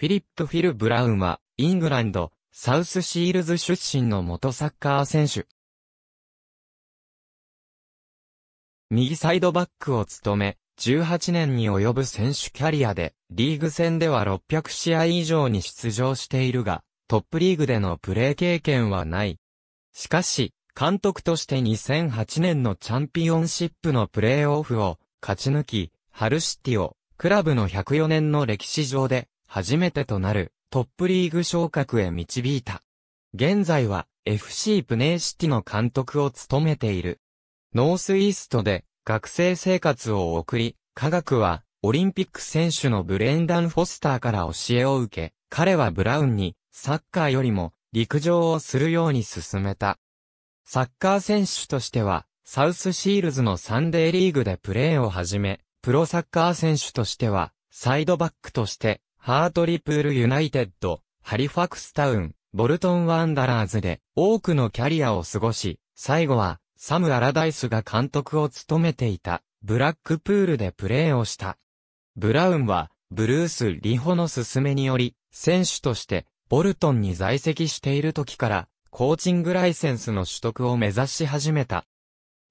フィリップ・フィル・ブラウンは、イングランド、サウスシールズ出身の元サッカー選手。右サイドバックを務め、18年に及ぶ選手キャリアで、リーグ戦では600試合以上に出場しているが、トップリーグでのプレー経験はない。しかし、監督として2008年のチャンピオンシップのプレーオフを勝ち抜き、ハルシティをクラブの104年の歴史上で初めてとなるトップリーグ昇格へ導いた。現在は FC プネーシティの監督を務めている。ノースイーストで学生生活を送り、科学はオリンピック選手のブレンダン・フォスターから教えを受け、彼はブラウンにサッカーよりも陸上をするように進めた。サッカー選手としては、サウスシールズのサンデーリーグでプレーを始め、プロサッカー選手としては、サイドバックとして、ハートリプールユナイテッド、ハリファクスタウン、ボルトンワンダラーズで多くのキャリアを過ごし、最後はサム・アラダイスが監督を務めていたブラックプールでプレーをした。ブラウンはブルース・リホの勧めにより選手としてボルトンに在籍している時からコーチングライセンスの取得を目指し始めた。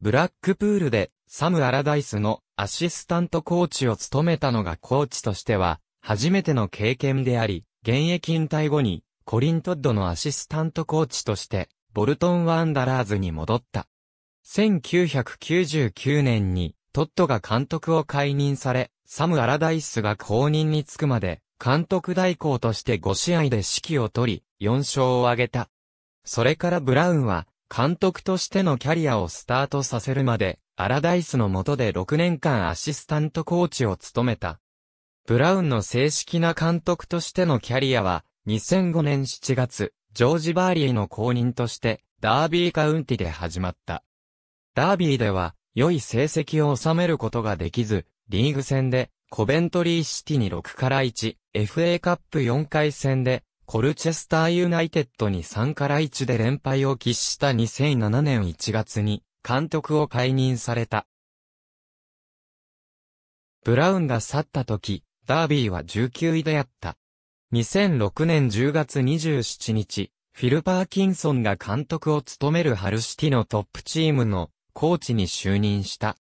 ブラックプールでサム・アラダイスのアシスタントコーチを務めたのがコーチとしては初めての経験であり、現役引退後に、コリン・トッドのアシスタントコーチとして、ボルトン・ワンダラーズに戻った。1999年に、トッドが監督を解任され、サム・アラダイスが後任に就くまで、監督代行として5試合で指揮を取り、4勝を挙げた。それからブラウンは、監督としてのキャリアをスタートさせるまで、アラダイスの下で6年間アシスタントコーチを務めた。ブラウンの正式な監督としてのキャリアは、2005年7月、ジョージ・バーリーの公認として、ダービーカウンティで始まった。ダービーでは、良い成績を収めることができず、リーグ戦で、コベントリーシティに6から1、FA カップ4回戦で、コルチェスターユナイテッドに3から1で連敗を喫した2007年1月に、監督を解任された。ブラウンが去った時、ダービーは19位であった。2006年10月27日、フィル・パーキンソンが監督を務めるハルシティのトップチームのコーチに就任した。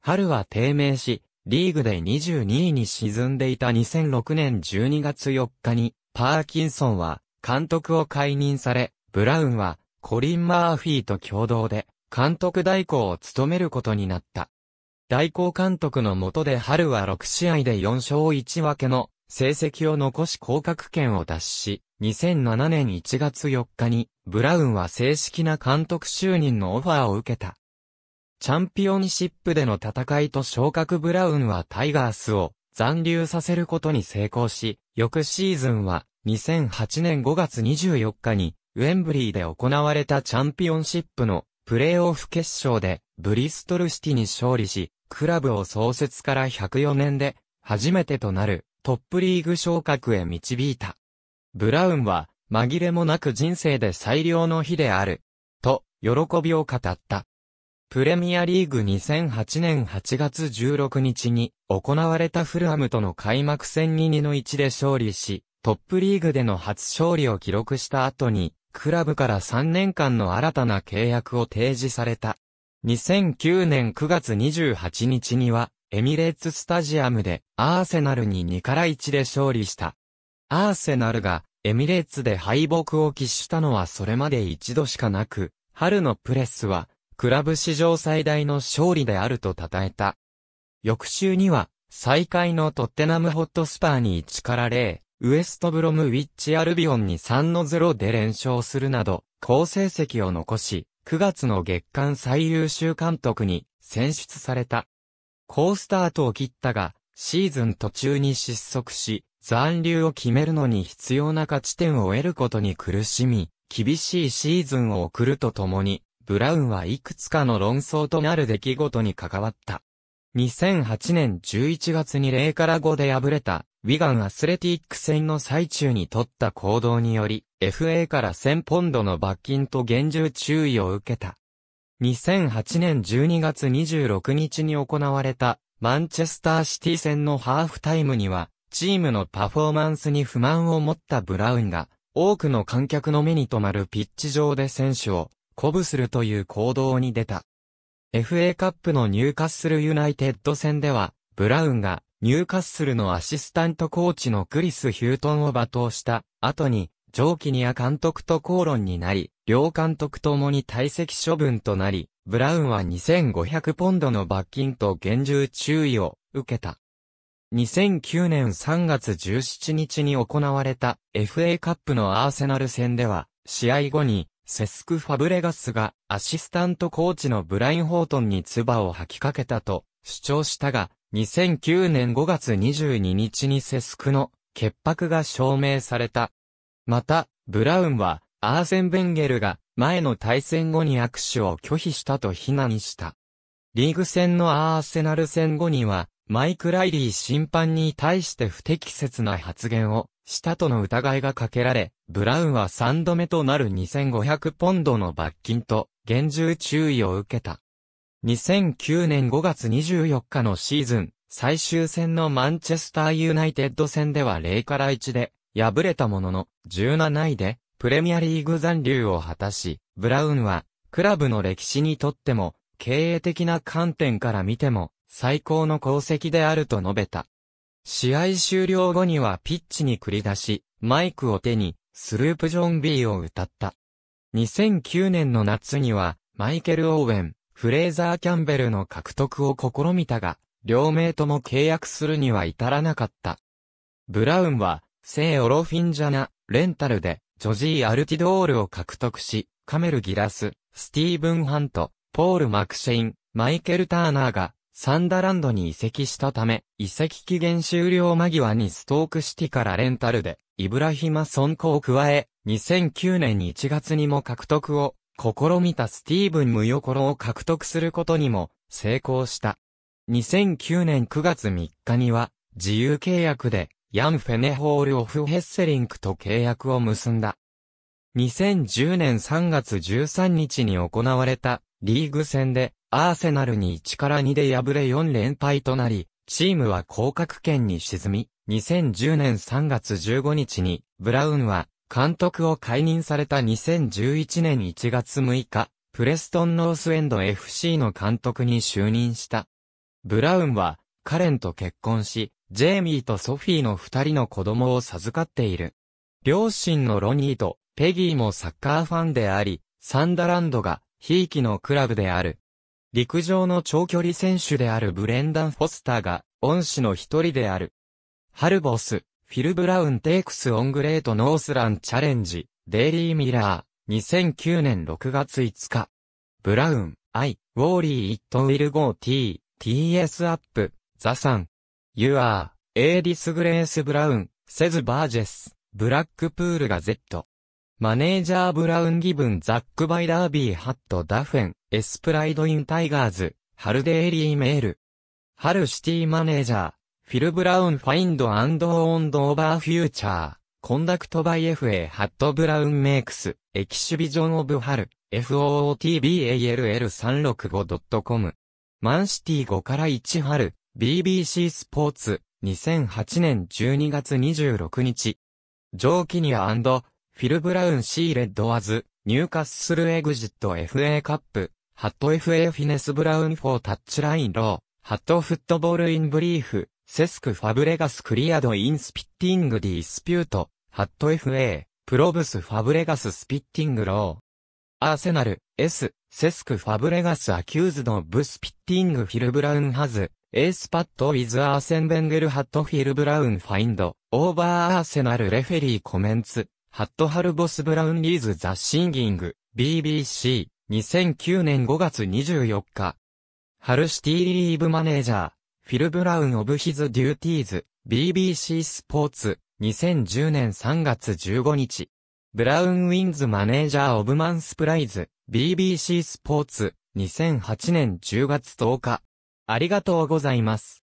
春は低迷し、リーグで22位に沈んでいた2006年12月4日に、パーキンソンは監督を解任され、ブラウンはコリン・マーフィーと共同で監督代行を務めることになった。代行監督の下で春は6試合で4勝1分けの成績を残し降格権を脱し、2007年1月4日にブラウンは正式な監督就任のオファーを受けた。チャンピオンシップでの戦いと昇格ブラウンはタイガースを残留させることに成功し、翌シーズンは2008年5月24日にウェンブリーで行われたチャンピオンシップのプレーオフ決勝でブリストルシティに勝利し、クラブを創設から104年で、初めてとなるトップリーグ昇格へ導いた。ブラウンは、紛れもなく人生で最良の日である、と、喜びを語った。プレミアリーグ2008年8月16日に行われたフルハムとの開幕戦に2の1で勝利し、トップリーグでの初勝利を記録した後に、クラブから3年間の新たな契約を提示された。2009年9月28日には、エミレーツスタジアムでアーセナルに2から1で勝利した。アーセナルがエミレーツで敗北を喫したのはそれまで一度しかなく、春のプレスは、クラブ史上最大の勝利であると称えた。翌週には、最下位のトッテナムホットスパーに1から0、ウエストブロムウィッチアルビオンに3の0で連勝するなど、好成績を残し、9月の月間最優秀監督に選出された。好スタートを切ったが、シーズン途中に失速し、残留を決めるのに必要な勝ち点を得ることに苦しみ、厳しいシーズンを送るとともに、ブラウンはいくつかの論争となる出来事に関わった。2008年11月に0から5で敗れたウィガンアスレティック戦の最中に取った行動により、FA から1000ポンドの罰金と厳重注意を受けた。2008年12月26日に行われた、マンチェスターシティ戦のハーフタイムには、チームのパフォーマンスに不満を持ったブラウンが、多くの観客の目に留まるピッチ上で選手を鼓舞するという行動に出た。FA カップのニューカッスルユナイテッド戦では、ブラウンがニューカッスルのアシスタントコーチのクリス・ヒュートンを罵倒した後に、ジョーキニア監督と口論になり、両監督ともに退席処分となり、ブラウンは2500ポンドの罰金と厳重注意を受けた。2009年3月17日に行われた FA カップのアーセナル戦では、試合後にセスク・ファブレガスがアシスタントコーチのブライン・ホートンに唾を吐きかけたと主張したが、2009年5月22日にセスクの潔白が証明された。また、ブラウンは、アーセン・ベンゲルが前の対戦後に握手を拒否したと非難した。リーグ戦のアーセナル戦後には、マイク・ライリー審判に対して不適切な発言をしたとの疑いがかけられ、ブラウンは3度目となる2500ポンドの罰金と厳重注意を受けた。2009年5月24日のシーズン、最終戦のマンチェスターユナイテッド戦では0から1で、敗れたものの、17位で、プレミアリーグ残留を果たし、ブラウンは、クラブの歴史にとっても、経営的な観点から見ても、最高の功績であると述べた。試合終了後にはピッチに繰り出し、マイクを手に、スループジョンビーを歌った。2009年の夏には、マイケル・オーウェン、フレーザー・キャンベルの獲得を試みたが、両名とも契約するには至らなかった。ブラウンは、聖オロフィンジャナ、レンタルで、ジョジー・アルティドールを獲得し、カメル・ギラス、スティーブン・ハント、ポール・マクシェイン、マイケル・ターナーが、サンダランドに移籍したため、移籍期限終了間際にストークシティからレンタルで、イブラヒマ・ソンコを加え、2009年1月にも獲得を試みたスティーブン・ムヨコロを獲得することにも成功した。2009年9月3日には自由契約でヤン・フェネホール・オフ・ヘッセリンクと契約を結んだ。2010年3月13日に行われたリーグ戦でアーセナルに1から2で敗れ4連敗となり、チームは降格圏に沈み、2010年3月15日にブラウンは監督を解任された2011年1月6日、プレストンノースエンド FC の監督に就任した。ブラウンは、カレンと結婚し、ジェイミーとソフィーの二人の子供を授かっている。両親のロニーとペギーもサッカーファンであり、サンダランドが、ひいきのクラブである。陸上の長距離選手であるブレンダン・フォスターが、恩師の一人である。ハルボス、フィル・ブラウン・テイクス・オン・グレート・ノースラン・チャレンジ、デイリー・ミラー、2009年6月5日。ブラウン、アイ、ウォーリー・イット・ウィル・ゴー・ティー、TS アップ、ザ・サン。ユアー、エーディス・グレース・ブラウン、セズ・バージェス、ブラックプールがト。マネージャー・ブラウン・ギブン・ザック・バイ・ダービー・ハット・ダフェン、エスプライド・イン・タイガーズ、ハルデイリー・メール。ハル・シティ・マネージャー。フィル・ブラウン・ファインド・アンド・オンド・オーバー・フューチャー、コンダクト・バイ・ F.A. ハット・ブラウン・メイクス、エキシビジョン・オブ・ハル、football365.com。マンシティ5から1春、BBC スポーツ、2008年12月26日。ジョー・キニアフィル・ブラウン・シー・レッド・ワズ、ニューカッスル・エグジット FA カップ、ハット FA フィネス・ブラウン・フォー・タッチライン・ロー、ハット・フットボール・イン・ブリーフ、セスクファブレガスクリアドインスピッティングディスピュート、ハット FA、プロブスファブレガススピッティングロー。アーセナル、S、セスクファブレガスアキューズドブスピッティングフィルブラウンハズ、エースパッドウィズアーセンベンゲルハットフィルブラウンファインド、オーバーアーセナルレフェリーコメンツ、ハットハルボスブラウンリーズザシンギング、BBC、2009年5月24日。ハルシティリーブマネージャー、フィル・ブラウン・オブ・ヒズ・デューティーズ、BBC スポーツ、2010年3月15日。ブラウン・ウィンズ・マネージャー・オブ・マンス・プライズ、BBC スポーツ、2008年10月10日。ありがとうございます。